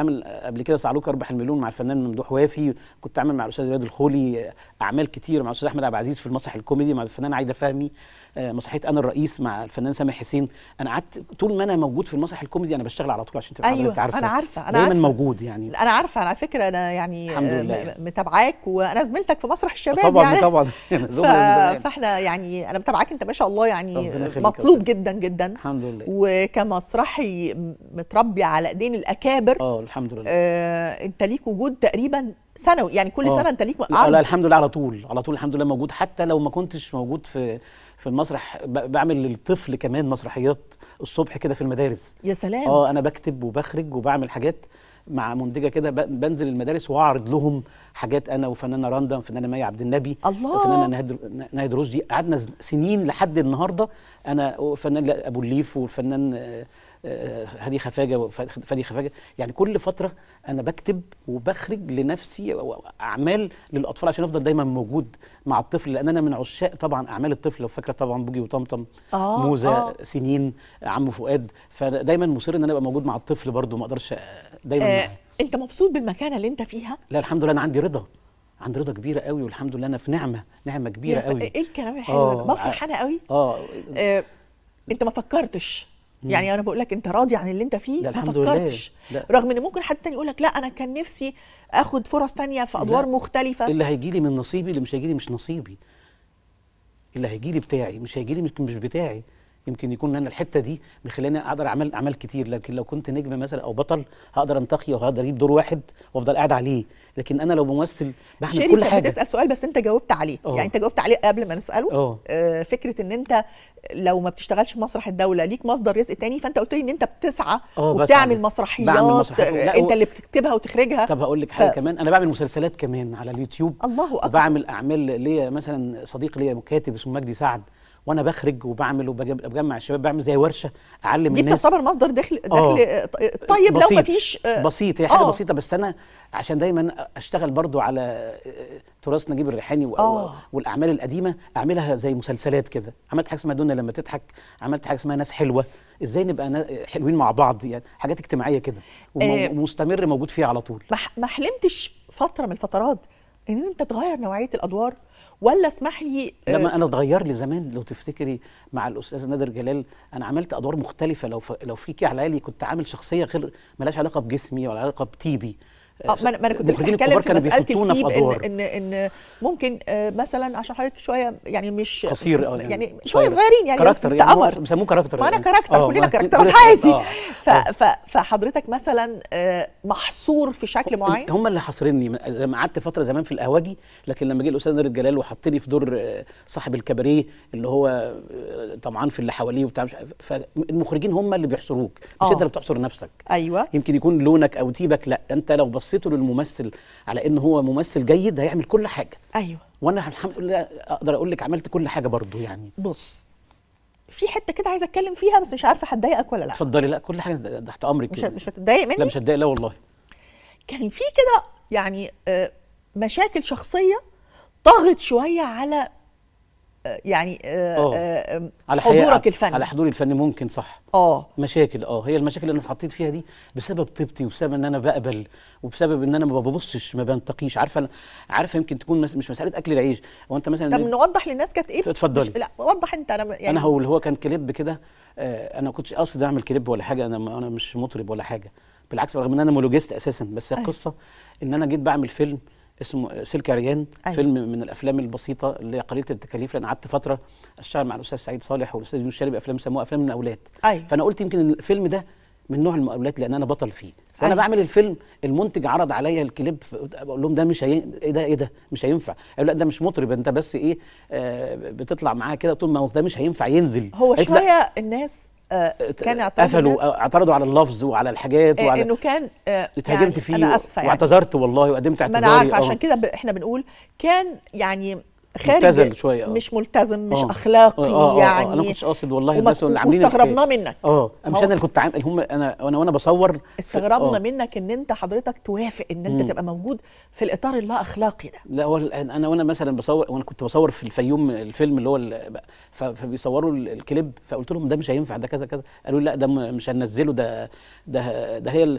عامل قبل كده صعلوك اربح المليون مع الفنان ممدوح وافي كنت عامل مع الاستاذ رياض الخولي آه، اعمال كتير مع الاستاذ احمد عبد العزيز في المسرح الكوميدي مع الفنان عايده فهمي آه، مسرحيه انا الرئيس مع الفنان سامح حسين انا قعدت طول ما انا موجود في المسرح الكوميدي انا بشتغل على طول عشان تبقى أيوة عارفه انا عارفه انا دايما موجود يعني انا عارفه على فكره انا يعني آه، الحمد لله متابعاك وانا زميلتك في مسرح الشباب طبعا يعني طبعا طبعا يعني فاحنا يعني انا متابعاك انت ما شاء الله يعني مطلوب جدا جدا الحمد لله وكمسرحي متربي على ايدين الاكابر الحمد لله آه انت ليك وجود تقريبا سنوي يعني كل أوه. سنه انت ليك عرض لا الحمد لله على طول على طول الحمد لله موجود حتى لو ما كنتش موجود في في المسرح بعمل للطفل كمان مسرحيات الصبح كده في المدارس يا سلام اه انا بكتب وبخرج وبعمل حاجات مع منتجه كده بنزل المدارس واعرض لهم حاجات انا وفنانه راندم وفنانه مي عبد النبي الله وفنانه نهاد رشدي قعدنا سنين لحد النهارده انا وفنان ابو الليف والفنان آه، آه، هادي خفاجه فادي خفاجه يعني كل فتره انا بكتب وبخرج لنفسي اعمال للاطفال عشان افضل دايما موجود مع الطفل لان انا من عشاق طبعا اعمال الطفل لو فاكره طبعا بوجي وطمطم آه موزه آه سنين عم فؤاد فدايما مصر ان انا ابقى موجود مع الطفل برده ما اقدرش آه، دايما آه انت مبسوط بالمكانه اللي انت فيها لا الحمد لله انا عندي رضا عندي رضا كبيره قوي والحمد لله انا في نعمه نعمه كبيره قوي ايه الكلام الحلو ده بفرح آه، انا قوي آه،, آه. اه, انت ما فكرتش يعني انا بقول لك انت راضي عن اللي انت فيه لا الحمد ما فكرتش لله. رغم ان ممكن حد تاني يقول لك لا انا كان نفسي اخد فرص تانية في ادوار لا. مختلفه اللي هيجي لي من نصيبي اللي مش هيجي لي مش نصيبي اللي هيجي لي بتاعي مش هيجي لي مش بتاعي يمكن يكون انا الحته دي مخلاني اقدر اعمل اعمال كتير لكن لو كنت نجم مثلا او بطل هقدر انتقي وهقدر اجيب دور واحد وافضل قاعد عليه لكن انا لو ممثل بعمل كل حاجه بتسال سؤال بس انت جاوبت عليه أوه. يعني انت جاوبت عليه قبل ما نساله أوه. آه فكره ان انت لو ما بتشتغلش في مسرح الدوله ليك مصدر رزق تاني فانت قلت لي ان انت بتسعى وبتعمل مسرحيات بعمل مسرحيات آه، انت اللي بتكتبها وتخرجها طب هقول لك حاجه ف... كمان انا بعمل مسلسلات كمان على اليوتيوب الله اكبر وبعمل اعمال ليا مثلا صديق ليا كاتب اسمه مجدي سعد وانا بخرج وبعمل وبجمع الشباب بعمل زي ورشه اعلم دي الناس دي بتعتبر مصدر دخل آه. دخل طيب بسيط لو ما فيش آه، بسيط هي حاجه أوه. بسيطه بس انا عشان دايما اشتغل برضو على آه، تراث نجيب الريحاني والاعمال القديمه اعملها زي مسلسلات كده عملت حاجه اسمها دنيا لما تضحك عملت حاجه اسمها ناس حلوه ازاي نبقى حلوين مع بعض يعني حاجات اجتماعيه كده ومستمر موجود فيها على طول ما حلمتش فتره من الفترات ان انت تغير نوعيه الادوار ولا اسمح لي آه، لما انا اتغير لي زمان لو تفتكري مع الاستاذ نادر جلال انا عملت ادوار مختلفه لو ف... لو فيكي على لي كنت عامل شخصيه غير ملهاش علاقه بجسمي ولا علاقه بتيبي آه، ما انا كنت لسه هتكلم في مساله التيم إن, ان ان ممكن آه، مثلا عشان حضرتك شويه يعني مش قصير آه، يعني, يعني شويه صغيرين يعني كاركتر يعني عمر بيسموه كاركتر ما انا كاركتر كلنا كاركتر في حياتي فحضرتك مثلا محصور في شكل معين هم اللي حاصريني لما قعدت فتره زمان في القهوجي لكن لما جه الاستاذ نادر جلال وحطني في دور صاحب الكباريه اللي هو طبعا في اللي حواليه وبتاع فالمخرجين هم اللي بيحصروك مش انت اللي بتحصر نفسك ايوه يمكن يكون لونك او تيبك لا انت لو بس بصيته للممثل على ان هو ممثل جيد هيعمل كل حاجه ايوه وانا الحمد لله اقدر اقول لك عملت كل حاجه برضو يعني بص في حته كده عايزه اتكلم فيها بس مش عارفه هتضايقك ولا لا اتفضلي لا كل حاجه تحت امرك مش مش هتضايق مني لا مش هتضايق لا والله كان في كده يعني آه، مشاكل شخصيه طغت شويه على يعني أوه. آه. آه، على حضورك الفني على حضوري الفني ممكن صح اه مشاكل اه هي المشاكل اللي انا اتحطيت فيها دي بسبب طيبتي وبسبب ان انا بقبل وبسبب ان انا ما ببصش ما بنتقيش عارفه عارفه يمكن تكون مش مساله اكل العيش هو انت مثلا طب إيه؟ نوضح للناس كانت ايه اتفضلي لا وضح انت انا يعني انا هو اللي هو كان كليب كده آه انا ما كنتش قاصد اعمل كليب ولا حاجه انا انا مش مطرب ولا حاجه بالعكس رغم ان انا مولوجيست اساسا بس أيوه. القصه ان انا جيت بعمل فيلم اسمه سلك عريان أيوة. فيلم من الافلام البسيطه اللي قليله التكاليف لان قعدت فتره اشتغل مع الاستاذ سعيد صالح والاستاذ يونس شلبي افلام سموها افلام من الاولاد أيوة. فانا قلت يمكن الفيلم ده من نوع المقابلات لان انا بطل فيه فانا أيوة. بعمل الفيلم المنتج عرض عليا الكليب بقول لهم ده مش هي... ايه ده ايه ده مش هينفع قالوا لا ده مش مطرب انت بس ايه آه بتطلع معاه كده طول ما هو ده مش هينفع ينزل هو شويه الناس آه، كان اعترضوا قفلوا آه، اعترضوا على اللفظ وعلى الحاجات آه، وعلى انه كان يعني اتهاجمت يعني فيه انا يعني واعتذرت والله وقدمت اعتذاري ما انا عارفه عشان كده احنا بنقول كان يعني خارج شوية آه. مش ملتزم مش أوه. اخلاقي أوه. أوه. آه، آه، يعني انا ما كنتش قاصد والله ده اللي عاملين استغربنا منك اه مش انا اللي كنت عامل هم انا وانا وانا بصور استغربنا منك ان انت حضرتك توافق ان انت مم. تبقى موجود في الاطار اللا اخلاقي ده لا هو انا وانا مثلا بصور وانا كنت بصور في الفيوم الفيلم اللي هو اللي فبيصوروا الكليب فقلت لهم ده مش هينفع ده كذا كذا قالوا لي لا ده مش هننزله ده ده ده هي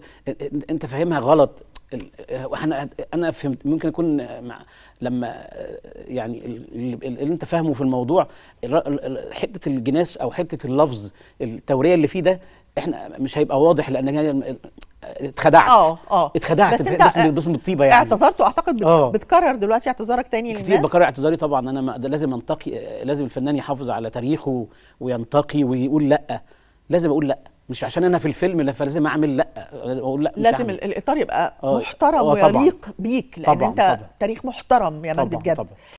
انت فاهمها غلط آه، احنا انا فهمت ممكن اكون مع لما آه، يعني اللي انت فاهمه في الموضوع حته الجناس او حته اللفظ التوريه اللي فيه ده احنا مش هيبقى واضح لان آه، اتخدعت اه اه اتخدعت بس باسم باسم الطيبه يعني اعتذرت واعتقد بتكرر دلوقتي اعتذارك تاني للناس كتير بكرر اعتذاري طبعا انا ما لازم انتقي لازم الفنان يحافظ على تاريخه وينتقي ويقول لا لازم اقول لا مش عشان انا في الفيلم لا فلازم اعمل لا لازم اقول لا لازم أعمل. الاطار يبقى آه، محترم آه، ويليق بيك لان طبعًا انت طبعًا تاريخ محترم يا مجد بجد طبعًا